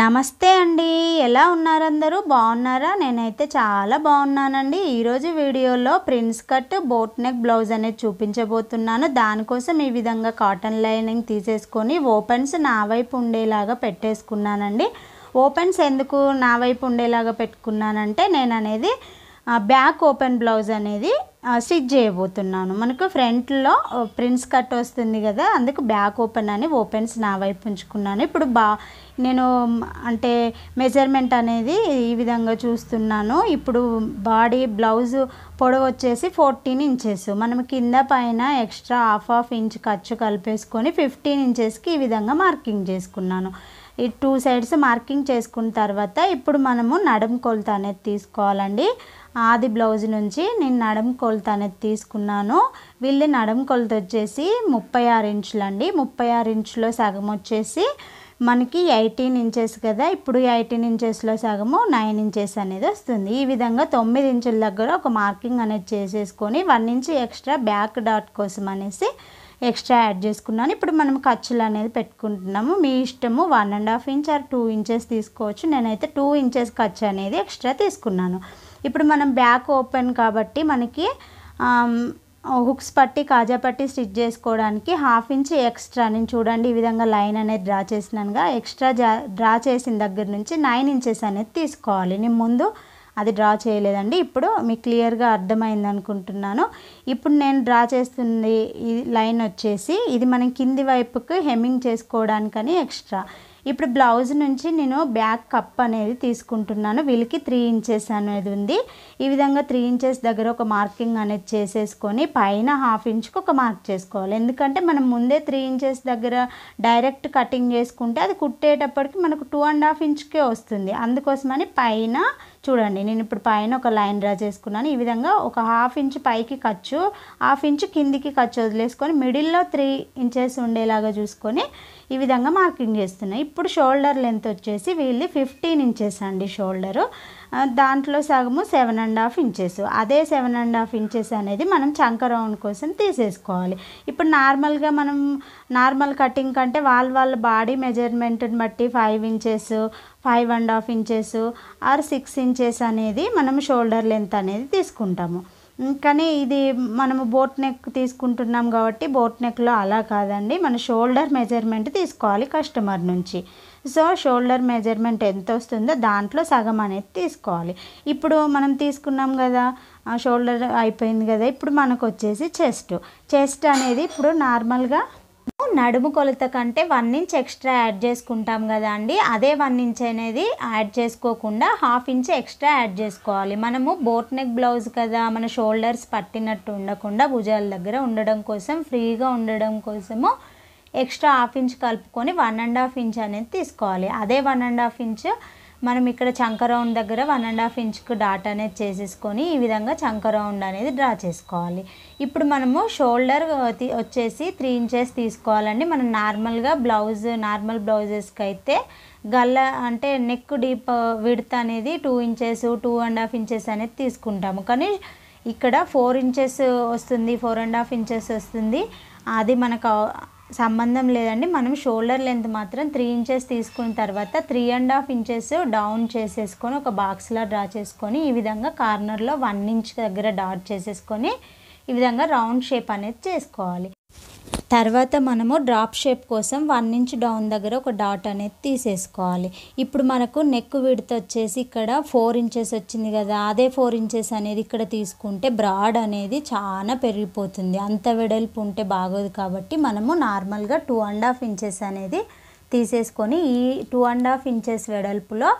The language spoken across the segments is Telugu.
నమస్తే అండి ఎలా ఉన్నారందరూ బాగున్నారా నేనైతే చాలా బాగున్నానండి ఈరోజు వీడియోలో prince cut boat neck blouse అనేది చూపించబోతున్నాను దానికోసం ఈ విధంగా కాటన్ లైనింగ్ తీసేసుకొని ఓపెన్స్ నా వైపు ఉండేలాగా పెట్టేసుకున్నానండి ఓపెన్స్ ఎందుకు నా వైపు ఉండేలాగా పెట్టుకున్నానంటే నేను అనేది బ్యాక్ ఓపెన్ బ్లౌజ్ అనేది స్టిచ్ చేయబోతున్నాను మనకు ఫ్రంట్లో ప్రింట్స్ కట్ వస్తుంది కదా అందుకు బ్యాక్ ఓపెన్ అని ఓపెన్స్ నా వైపు ఉంచుకున్నాను ఇప్పుడు బా నేను అంటే మెజర్మెంట్ అనేది ఈ విధంగా చూస్తున్నాను ఇప్పుడు బాడీ బ్లౌజ్ పొడవు వచ్చేసి ఫోర్టీన్ ఇంచెస్ మనం కింద పైన ఎక్స్ట్రా హాఫ్ హాఫ్ ఇంచ్ ఖర్చు కలిపేసుకొని ఫిఫ్టీన్ ఇంచెస్కి ఈ విధంగా మార్కింగ్ చేసుకున్నాను ఈ టూ సైడ్స్ మార్కింగ్ చేసుకున్న తర్వాత ఇప్పుడు మనము నడుం కొలత అనేది తీసుకోవాలండి ఆది బ్లౌజ్ నుంచి నేను నడుం కొలత అనేది తీసుకున్నాను వీళ్ళు నడుం కొలత వచ్చేసి ముప్పై ఆరు ఇంచులు అండి ముప్పై ఆరు ఇంచులో సగం వచ్చేసి మనకి ఎయిటీన్ ఇంచెస్ కదా ఇప్పుడు ఎయిటీన్ ఇంచెస్లో సగము నైన్ ఇంచెస్ అనేది వస్తుంది ఈ విధంగా తొమ్మిది ఇంచుల దగ్గర ఒక మార్కింగ్ అనేది చేసేసుకొని one inch extra back dot కోసం అనేసి ఎక్స్ట్రా యాడ్ చేసుకున్నాను ఇప్పుడు మనం ఖర్చులు అనేది పెట్టుకుంటున్నాము మీ ఇష్టము one and half inch or two inches తీసుకోవచ్చు నేనైతే టూ ఇంచెస్ ఖర్చు అనేది ఎక్స్ట్రా తీసుకున్నాను ఇప్పుడు మనం బ్యాక్ ఓపెన్ కాబట్టి మనకి హుక్స్ పట్టి కాజా పట్టి స్టిచ్ చేసుకోవడానికి హాఫ్ ఇంచ్ ఎక్స్ట్రా నేను చూడండి ఈ విధంగా లైన్ అనేది డ్రా చేసినానుగా ఎక్స్ట్రా డ్రా చేసిన దగ్గర నుంచి నైన్ ఇంచెస్ అనేది తీసుకోవాలి నేను ముందు అది డ్రా చేయలేదండి ఇప్పుడు మీకు క్లియర్గా అర్థమైంది అనుకుంటున్నాను ఇప్పుడు నేను డ్రా చేస్తుంది ఈ లైన్ వచ్చేసి ఇది మనం కింది వైపుకి హెమ్మింగ్ చేసుకోవడానికని ఎక్స్ట్రా ఇప్పుడు బ్లౌజ్ నుంచి నేను బ్యాక్ కప్ అనేది తీసుకుంటున్నాను వీళ్ళకి త్రీ ఇంచెస్ అనేది ఉంది ఈ విధంగా త్రీ ఇంచెస్ దగ్గర ఒక మార్కింగ్ అనేది చేసేసుకొని పైన హాఫ్ ఇంచ్కి ఒక మార్క్ చేసుకోవాలి ఎందుకంటే మనం ముందే త్రీ ఇంచెస్ దగ్గర డైరెక్ట్ కటింగ్ చేసుకుంటే అది కుట్టేటప్పటికి మనకు టూ అండ్ హాఫ్ ఇంచ్కే వస్తుంది అందుకోసమని పైన చూడండి నేను ఇప్పుడు పైన ఒక లైన్ డ్రా చేసుకున్నాను ఈ విధంగా ఒక హాఫ్ ఇంచ్ పైకి ఖర్చు హాఫ్ ఇంచ్ కిందికి ఖర్చు వదిలేసుకొని మిడిల్లో త్రీ ఇంచెస్ ఉండేలాగా చూసుకొని ఈ విధంగా మార్కింగ్ చేస్తున్నాయి ఇప్పుడు షోల్డర్ లెంత్ వచ్చేసి వీళ్ళు ఫిఫ్టీన్ ఇంచెస్ అండి షోల్డరు దాంట్లో సగము సెవెన్ అండ్ హాఫ్ ఇంచెస్ అదే సెవెన్ అండ్ హాఫ్ ఇంచెస్ అనేది మనం చంక రౌండ్ కోసం తీసేసుకోవాలి ఇప్పుడు నార్మల్గా మనం నార్మల్ కటింగ్ కంటే వాళ్ళ వాళ్ళ బాడీ మెజర్మెంట్ని బట్టి five inches five and half inches or six inches అనేది మనం షోల్డర్ లెంత్ అనేది తీసుకుంటాము కానీ ఇది మనము బోట్ నెక్ తీసుకుంటున్నాం కాబట్టి బోట్ నెక్లో అలా కాదండి మన షోల్డర్ మెజర్మెంట్ తీసుకోవాలి కస్టమర్ నుంచి సో షోల్డర్ మెజర్మెంట్ ఎంత వస్తుందో దాంట్లో సగం అనేది తీసుకోవాలి ఇప్పుడు మనం తీసుకున్నాం కదా షోల్డర్ అయిపోయింది కదా ఇప్పుడు మనకు వచ్చేసి చెస్ట్ చెస్ట్ అనేది ఇప్పుడు నార్మల్గా నడుము కొలత కంటే వన్ ఇంచ్ ఎక్స్ట్రా యాడ్ చేసుకుంటాం కదా అండి అదే వన్ ఇంచ్ అనేది యాడ్ చేసుకోకుండా హాఫ్ ఇంచ్ ఎక్స్ట్రా యాడ్ చేసుకోవాలి మనము బోట్ నెక్ బ్లౌజ్ కదా మన షోల్డర్స్ పట్టినట్టు ఉండకుండా భుజాల దగ్గర ఉండడం కోసం ఫ్రీగా ఉండడం కోసము ఎక్స్ట్రా హాఫ్ ఇంచ్ కలుపుకొని వన్ అండ్ హాఫ్ ఇంచ్ అనేది తీసుకోవాలి అదే వన్ అండ్ హాఫ్ ఇంచ్ మనం ఇక్కడ చంక రౌండ్ దగ్గర వన్ అండ్ హాఫ్ ఇంచ్కు డాట్ అనేది చేసేసుకొని ఈ విధంగా చంక రౌండ్ అనేది డ్రా చేసుకోవాలి ఇప్పుడు మనము షోల్డర్ uh, వచ్చేసి త్రీ ఇంచెస్ తీసుకోవాలండి మనం నార్మల్గా బ్లౌజ్ నార్మల్ బ్లౌజెస్కి అయితే గల్ల అంటే నెక్ డీప్ విడత్ అనేది two inches two and half inches అనేది తీసుకుంటాము కానీ ఇక్కడ ఫోర్ ఇంచెస్ వస్తుంది ఫోర్ అండ్ హాఫ్ ఇంచెస్ వస్తుంది అది మనకు సంబంధం లేదండి మనం షోల్డర్ లెంత్ మాత్రం త్రీ ఇంచెస్ తీసుకున్న తర్వాత three and half inches down చేసేసుకొని ఒక బాక్స్లో డ్రా చేసుకొని ఈ విధంగా కార్నర్లో వన్ ఇంచ్ దగ్గర డాట్ చేసేసుకొని ఈ విధంగా రౌండ్ షేప్ అనేది చేసుకోవాలి తర్వాత మనము డ్రాప్ షేప్ కోసం వన్ ఇంచ్ డౌన్ దగ్గర ఒక డాట్ అనేది తీసేసుకోవాలి ఇప్పుడు మనకు నెక్ విడత వచ్చేసి ఇక్కడ ఫోర్ ఇంచెస్ వచ్చింది కదా అదే ఫోర్ ఇంచెస్ అనేది ఇక్కడ తీసుకుంటే బ్రాడ్ అనేది చాలా పెరిగిపోతుంది అంత వెడల్పు ఉంటే బాగోదు కాబట్టి మనము నార్మల్గా టూ అండ్ హాఫ్ ఇంచెస్ అనేది తీసేసుకొని ఈ టూ అండ్ హాఫ్ ఇంచెస్ వెడల్పులో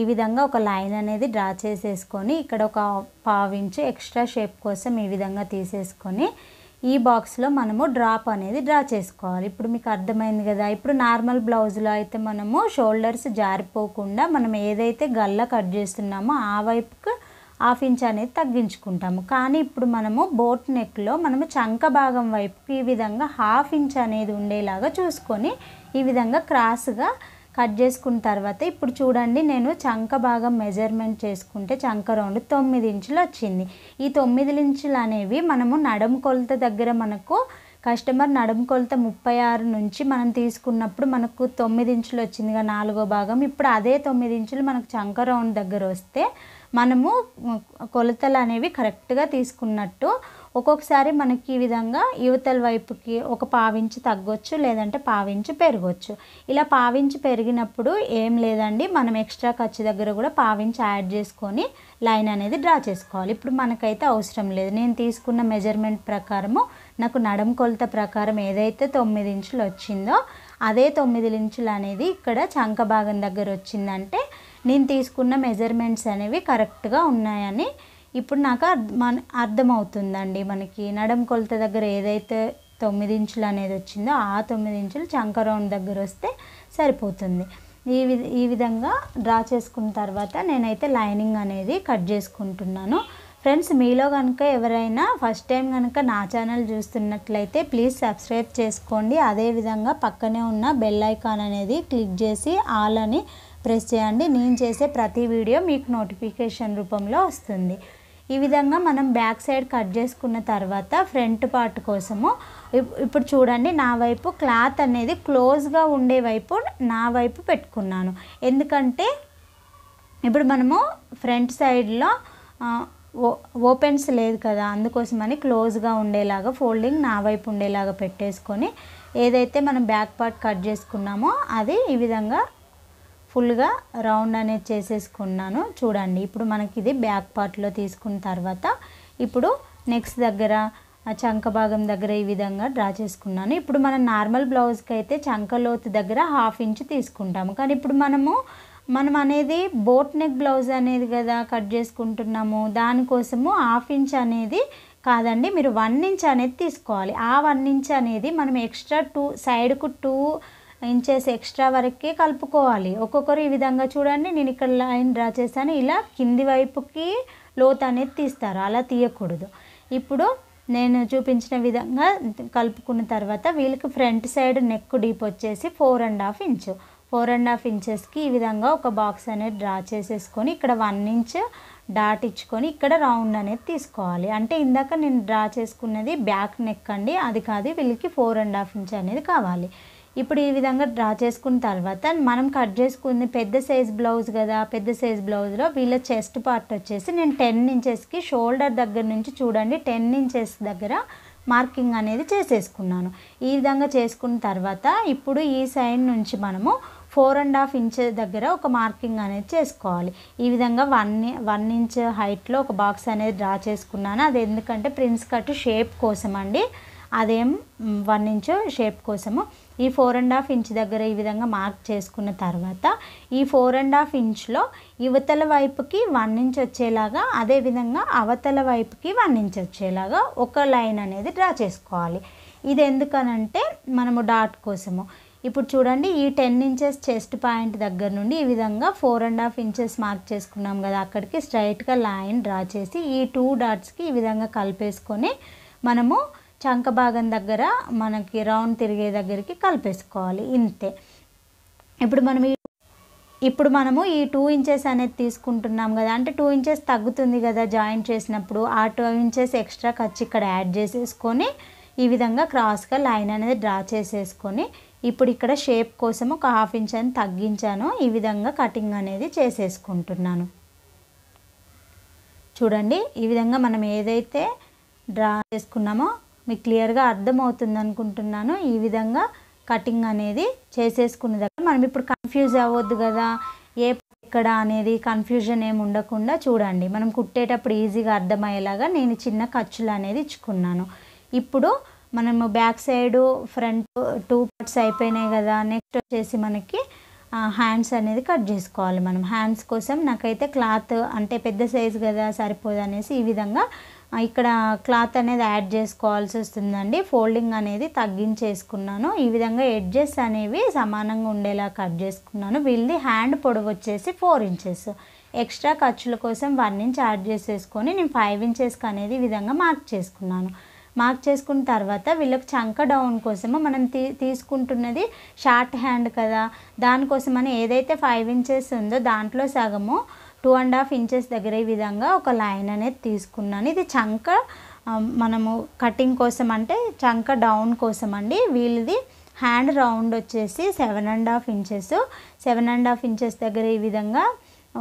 ఈ విధంగా ఒక లైన్ అనేది డ్రా చేసేసుకొని ఇక్కడ ఒక పావు ఇంచు ఎక్స్ట్రా షేప్ కోసం ఈ విధంగా తీసేసుకొని ఈ బాక్స్లో మనము డ్రాప్ అనేది డ్రా చేసుకోవాలి ఇప్పుడు మీకు అర్థమైంది కదా ఇప్పుడు నార్మల్ బ్లౌజ్లో అయితే మనము షోల్డర్స్ జారిపోకుండా మనం ఏదైతే గల్ల కట్ చేస్తున్నామో ఆ వైపుకు హాఫ్ ఇంచ్ అనేది తగ్గించుకుంటాము కానీ ఇప్పుడు మనము బోట్ నెక్లో మనము చంక భాగం వైపుకి ఈ విధంగా హాఫ్ ఇంచ్ అనేది ఉండేలాగా చూసుకొని ఈ విధంగా క్రాస్గా కట్ చేసుకున్న తర్వాత ఇప్పుడు చూడండి నేను చంక భాగం మెజర్మెంట్ చేసుకుంటే చంక రౌండ్ తొమ్మిది ఇంచులు వచ్చింది ఈ తొమ్మిది ఇంచులు అనేవి మనము నడం కొలత దగ్గర మనకు కస్టమర్ నడుము కొలత ముప్పై ఆరు నుంచి మనం తీసుకున్నప్పుడు మనకు తొమ్మిది ఇంచులు వచ్చిందిగా నాలుగో భాగం ఇప్పుడు అదే తొమ్మిది ఇంచులు మనకు చంక రౌండ్ దగ్గర వస్తే మనము కొలతలు అనేవి కరెక్ట్గా తీసుకున్నట్టు ఒక్కొక్కసారి మనకి ఈ విధంగా యువతల వైపుకి ఒక పావించి తగ్గొచ్చు లేదంటే పావించి పెరగవచ్చు ఇలా పావించి పెరిగినప్పుడు ఏం లేదండి మనం ఎక్స్ట్రా ఖర్చు దగ్గర కూడా పావించి యాడ్ చేసుకొని లైన్ అనేది డ్రా చేసుకోవాలి ఇప్పుడు మనకైతే అవసరం లేదు నేను తీసుకున్న మెజర్మెంట్ ప్రకారము నాకు నడం కొలత ప్రకారం ఏదైతే తొమ్మిది ఇంచులు వచ్చిందో అదే తొమ్మిది ఇంచులు అనేది ఇక్కడ చంక భాగం దగ్గర వచ్చిందంటే నేను తీసుకున్న మెజర్మెంట్స్ అనేవి కరెక్ట్గా ఉన్నాయని ఇప్పుడు నాకు మన అర్థమవుతుందండి మనకి నడం కొలత దగ్గర ఏదైతే తొమ్మిది ఇంచులు అనేది వచ్చిందో ఆ తొమ్మిది ఇంచులు రౌండ్ దగ్గర వస్తే సరిపోతుంది ఈ వి ఈ విధంగా డ్రా చేసుకున్న తర్వాత నేనైతే లైనింగ్ అనేది కట్ చేసుకుంటున్నాను ఫ్రెండ్స్ మీలో కనుక ఎవరైనా ఫస్ట్ టైం కనుక నా ఛానల్ చూస్తున్నట్లయితే ప్లీజ్ సబ్స్క్రైబ్ చేసుకోండి అదేవిధంగా పక్కనే ఉన్న బెల్ ఐకాన్ అనేది క్లిక్ చేసి ఆల్ అని ప్రెస్ చేయండి నేను చేసే ప్రతి వీడియో మీకు నోటిఫికేషన్ రూపంలో వస్తుంది ఈ విధంగా మనం బ్యాక్ సైడ్ కట్ చేసుకున్న తర్వాత ఫ్రంట్ పార్ట్ కోసము ఇప్పుడు చూడండి నా వైపు క్లాత్ అనేది క్లోజ్గా ఉండే వైపు నా వైపు పెట్టుకున్నాను ఎందుకంటే ఇప్పుడు మనము ఫ్రంట్ సైడ్లో ఓపెన్స్ లేదు కదా అందుకోసమని క్లోజ్గా ఉండేలాగా ఫోల్డింగ్ నా వైపు ఉండేలాగా పెట్టేసుకొని ఏదైతే మనం బ్యాక్ పార్ట్ కట్ చేసుకున్నామో అది ఈ విధంగా ఫుల్గా రౌండ్ అనేది చేసేసుకున్నాను చూడండి ఇప్పుడు మనకి ఇది బ్యాక్ పార్ట్లో తీసుకున్న తర్వాత ఇప్పుడు నెక్స్ట్ దగ్గర చంక భాగం దగ్గర ఈ విధంగా డ్రా చేసుకున్నాను ఇప్పుడు మనం నార్మల్ బ్లౌజ్కి అయితే చంక దగ్గర హాఫ్ ఇంచ్ తీసుకుంటాము కానీ ఇప్పుడు మనము మనం అనేది బోట్ నెక్ బ్లౌజ్ అనేది కదా కట్ చేసుకుంటున్నాము దానికోసము హాఫ్ ఇంచ్ అనేది కాదండి మీరు వన్ ఇంచ్ అనేది తీసుకోవాలి ఆ వన్ ఇంచ్ అనేది మనం ఎక్స్ట్రా టూ సైడ్కు టూ ఇంచెస్ ఎక్స్ట్రా వరకే కలుపుకోవాలి ఒక్కొక్కరు ఈ విధంగా చూడండి నేను ఇక్కడ లైన్ డ్రా చేశాను ఇలా కింది వైపుకి లోతు అనేది తీస్తారు అలా తీయకూడదు ఇప్పుడు నేను చూపించిన విధంగా కలుపుకున్న తర్వాత వీళ్ళకి ఫ్రంట్ సైడ్ నెక్ డీప్ వచ్చేసి four and half inch four and half ఇంచెస్కి ఈ విధంగా ఒక బాక్స్ అనేది డ్రా చేసేసుకొని ఇక్కడ వన్ ఇంచ్ డాట్ ఇచ్చుకొని ఇక్కడ రౌండ్ అనేది తీసుకోవాలి అంటే ఇందాక నేను డ్రా చేసుకున్నది బ్యాక్ నెక్ అండి అది కాదు వీళ్ళకి ఫోర్ అండ్ హాఫ్ ఇంచ్ అనేది కావాలి ఇప్పుడు ఈ విధంగా డ్రా చేసుకున్న తర్వాత మనం కట్ చేసుకుంది పెద్ద సైజ్ బ్లౌజ్ కదా పెద్ద సైజ్ బ్లౌజ్లో వీళ్ళ చెస్ట్ పార్ట్ వచ్చేసి నేను టెన్ ఇంచెస్కి షోల్డర్ దగ్గర నుంచి చూడండి టెన్ ఇంచెస్ దగ్గర మార్కింగ్ అనేది చేసేసుకున్నాను ఈ విధంగా చేసుకున్న తర్వాత ఇప్పుడు ఈ సైడ్ నుంచి మనము ఫోర్ అండ్ హాఫ్ ఇంచ్ దగ్గర ఒక మార్కింగ్ అనేది చేసుకోవాలి ఈ విధంగా వన్ వన్ ఇంచ్ హైట్లో ఒక బాక్స్ అనేది డ్రా చేసుకున్నాను అది ఎందుకంటే ప్రిన్స్ కట్ షేప్ కోసం అండి అదేం వన్ ఇంచ్ షేప్ కోసము ఈ ఫోర్ అండ్ హాఫ్ ఇంచ్ దగ్గర ఈ విధంగా మార్క్ చేసుకున్న తర్వాత ఈ ఫోర్ అండ్ హాఫ్ ఇంచ్లో యువతల వైపుకి వన్ ఇంచ్ వచ్చేలాగా అదేవిధంగా అవతల వైపుకి వన్ ఇంచ్ వచ్చేలాగా ఒక లైన్ అనేది డ్రా చేసుకోవాలి ఇది ఎందుకనంటే మనము డాట్ కోసము ఇప్పుడు చూడండి ఈ టెన్ ఇంచెస్ చెస్ట్ పాయింట్ దగ్గర నుండి ఈ విధంగా four and half inches mark చేసుకున్నాం కదా అక్కడికి స్ట్రైట్గా లైన్ డ్రా చేసి ఈ టూ డాట్స్కి ఈ విధంగా కలిపేసుకొని మనము చంక భాగం దగ్గర మనకి రౌండ్ తిరిగే దగ్గరికి కలిపేసుకోవాలి ఇంతే ఇప్పుడు మనం ఇప్పుడు మనము ఈ టూ ఇంచెస్ అనేది తీసుకుంటున్నాం కదా అంటే టూ ఇంచెస్ తగ్గుతుంది కదా జాయిన్ చేసినప్పుడు ఆ టూ ఇంచెస్ ఎక్స్ట్రా ఖర్చు ఇక్కడ యాడ్ చేసేసుకొని ఈ విధంగా క్రాస్గా లైన్ అనేది డ్రా చేసేసుకొని ఇప్పుడు ఇక్కడ షేప్ కోసం ఒక హాఫ్ ఇంచ్ అని తగ్గించాను ఈ విధంగా కటింగ్ అనేది చేసేసుకుంటున్నాను చూడండి ఈ విధంగా మనం ఏదైతే డ్రా చేసుకున్నామో మీకు క్లియర్గా అర్థమవుతుంది అనుకుంటున్నాను ఈ విధంగా కటింగ్ అనేది చేసేసుకునే దగ్గర మనం ఇప్పుడు కన్ఫ్యూజ్ అవ్వద్దు కదా ఏ ఎక్కడ అనేది కన్ఫ్యూజన్ ఏమి ఉండకుండా చూడండి మనం కుట్టేటప్పుడు ఈజీగా అర్థమయ్యేలాగా నేను చిన్న ఖర్చులు అనేది ఇచ్చుకున్నాను ఇప్పుడు మనము back side front two parts అయిపోయినాయి కదా నెక్స్ట్ వచ్చేసి మనకి హ్యాండ్స్ అనేది కట్ చేసుకోవాలి మనం హ్యాండ్స్ కోసం నాకైతే క్లాత్ అంటే పెద్ద సైజు కదా సరిపోదు అనేసి ఈ విధంగా ఇక్కడ క్లాత్ అనేది యాడ్ చేసుకోవాల్సి వస్తుందండి ఫోల్డింగ్ అనేది తగ్గించేసుకున్నాను ఈ విధంగా ఎడ్జెస్ అనేవి సమానంగా ఉండేలా కట్ చేసుకున్నాను వీళ్ళది హ్యాండ్ పొడవు వచ్చేసి ఫోర్ ఇంచెస్ ఎక్స్ట్రా ఖర్చుల కోసం వన్ ఇంచ్ యాడ్ చేసేసుకొని నేను ఫైవ్ ఇంచెస్కి అనేది ఈ విధంగా మార్క్ చేసుకున్నాను మార్క్ చేసుకున్న తర్వాత వీళ్ళకి చంక డౌన్ కోసము మనం తీ తీసుకుంటున్నది షార్ట్ హ్యాండ్ కదా దానికోసమని ఏదైతే ఫైవ్ ఇంచెస్ ఉందో దాంట్లో సగము టూ అండ్ హాఫ్ ఇంచెస్ దగ్గర ఈ విధంగా ఒక లైన్ అనేది తీసుకున్నాను ఇది చంక మనము కటింగ్ కోసం అంటే చంక డౌన్ కోసం అండి వీళ్ళది హ్యాండ్ రౌండ్ వచ్చేసి seven and half inches seven and half inches దగ్గర ఈ విధంగా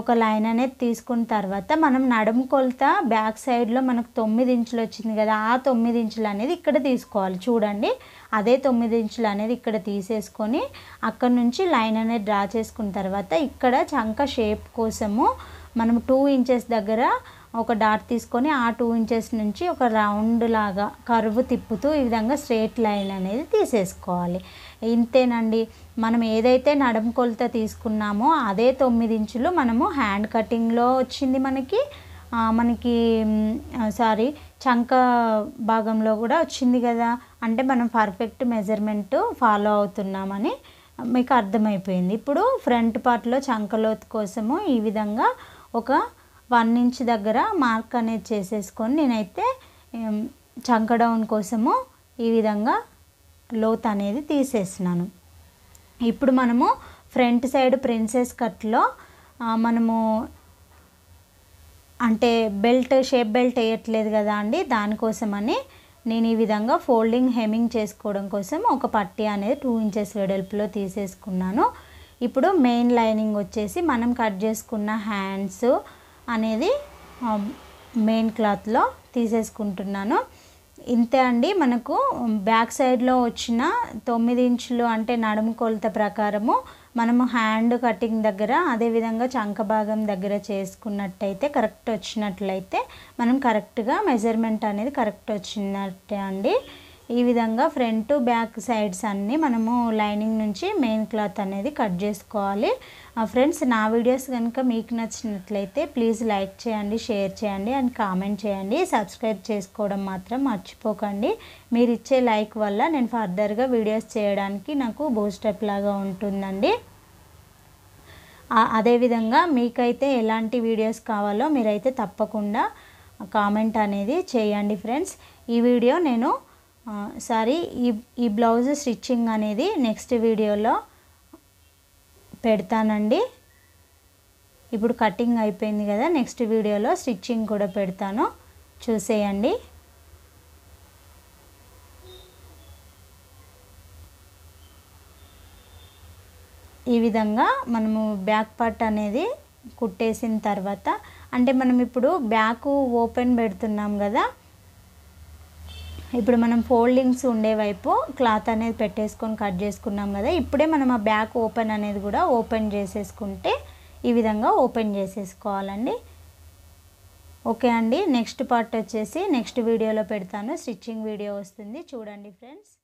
ఒక లైన్ అనేది తీసుకున్న తర్వాత మనం నడుము కొలత బ్యాక్ సైడ్లో మనకు తొమ్మిది ఇంచులు వచ్చింది కదా ఆ తొమ్మిది ఇంచులు అనేది ఇక్కడ తీసుకోవాలి చూడండి అదే తొమ్మిది ఇంచులు అనేది ఇక్కడ తీసేసుకొని అక్కడ నుంచి లైన్ అనేది డ్రా చేసుకున్న తర్వాత ఇక్కడ చంక షేప్ కోసము మనం టూ ఇంచెస్ దగ్గర ఒక డాట్ తీసుకొని ఆ టూ ఇంచెస్ నుంచి ఒక రౌండ్ లాగా కరువు తిప్పుతూ ఈ విధంగా స్ట్రేట్ లైన్ అనేది తీసేసుకోవాలి ఇంతేనండి మనం ఏదైతే నడుం కొలత తీసుకున్నామో అదే తొమ్మిది ఇంచులు మనము హ్యాండ్ కటింగ్లో వచ్చింది మనకి మనకి సారీ చంక భాగంలో కూడా వచ్చింది కదా అంటే మనం పర్ఫెక్ట్ మెజర్మెంట్ ఫాలో అవుతున్నామని మీకు అర్థమైపోయింది ఇప్పుడు ఫ్రంట్ పార్ట్లో చంకలోతు కోసము ఈ విధంగా ఒక వన్ ఇంచ్ దగ్గర మార్క్ అనేది చేసేసుకొని నేనైతే చంక డౌన్ కోసము ఈ విధంగా లోత్ అనేది తీసేసినాను ఇప్పుడు మనము ఫ్రంట్ సైడ్ ప్రిన్సెస్ కట్లో మనము అంటే బెల్ట్ షేప్ బెల్ట్ వేయట్లేదు కదా అండి దానికోసమని నేను ఈ విధంగా ఫోల్డింగ్ హెమింగ్ చేసుకోవడం కోసం ఒక పట్టి అనేది టూ ఇంచెస్ వెడల్పులో తీసేసుకున్నాను ఇప్పుడు మెయిన్ లైనింగ్ వచ్చేసి మనం కట్ చేసుకున్న హ్యాండ్స్ అనేది మెయిన్ క్లాత్లో తీసేసుకుంటున్నాను ఇంతే అండి మనకు బ్యాక్ సైడ్లో వచ్చిన తొమ్మిది ఇంచులు అంటే నడుము కొలత ప్రకారము మనము హ్యాండ్ కటింగ్ దగ్గర అదేవిధంగా చంక భాగం దగ్గర చేసుకున్నట్టయితే కరెక్ట్ వచ్చినట్లయితే మనం కరెక్ట్గా మెజర్మెంట్ అనేది కరెక్ట్ వచ్చినట్టే అండి ఈ విధంగా ఫ్రంట్ బ్యాక్ సైడ్స్ అన్నీ మనము లైనింగ్ నుంచి మెయిన్ క్లాత్ అనేది కట్ చేసుకోవాలి ఫ్రెండ్స్ నా వీడియోస్ కనుక మీకు నచ్చినట్లయితే ప్లీజ్ లైక్ చేయండి షేర్ చేయండి అండ్ కామెంట్ చేయండి సబ్స్క్రైబ్ చేసుకోవడం మాత్రం మర్చిపోకండి మీరు ఇచ్చే లైక్ వల్ల నేను ఫర్దర్గా వీడియోస్ చేయడానికి నాకు బూస్టప్ లాగా ఉంటుందండి అదేవిధంగా మీకైతే ఎలాంటి వీడియోస్ కావాలో మీరైతే తప్పకుండా కామెంట్ అనేది చేయండి ఫ్రెండ్స్ ఈ వీడియో నేను సారీ ఈ ఈ బ్లౌజ్ స్టిచ్చింగ్ అనేది నెక్స్ట్ వీడియోలో పెడతానండి ఇప్పుడు కటింగ్ అయిపోయింది కదా నెక్స్ట్ వీడియోలో స్టిచ్చింగ్ కూడా పెడతాను చూసేయండి ఈ విధంగా మనము బ్యాక్ పార్ట్ అనేది కుట్టేసిన తర్వాత అంటే మనం ఇప్పుడు బ్యాక్ ఓపెన్ పెడుతున్నాం కదా ఇప్పుడు మనం ఫోల్డింగ్స్ ఉండే వైపు క్లాత్ అనేది పెట్టేసుకొని కట్ చేసుకున్నాం కదా ఇప్పుడే మనం ఆ బ్యాక్ ఓపెన్ అనేది కూడా ఓపెన్ చేసేసుకుంటే ఈ విధంగా ఓపెన్ చేసేసుకోవాలండి ఓకే అండి నెక్స్ట్ పార్ట్ వచ్చేసి నెక్స్ట్ వీడియోలో పెడతాను స్టిచ్చింగ్ వీడియో వస్తుంది చూడండి ఫ్రెండ్స్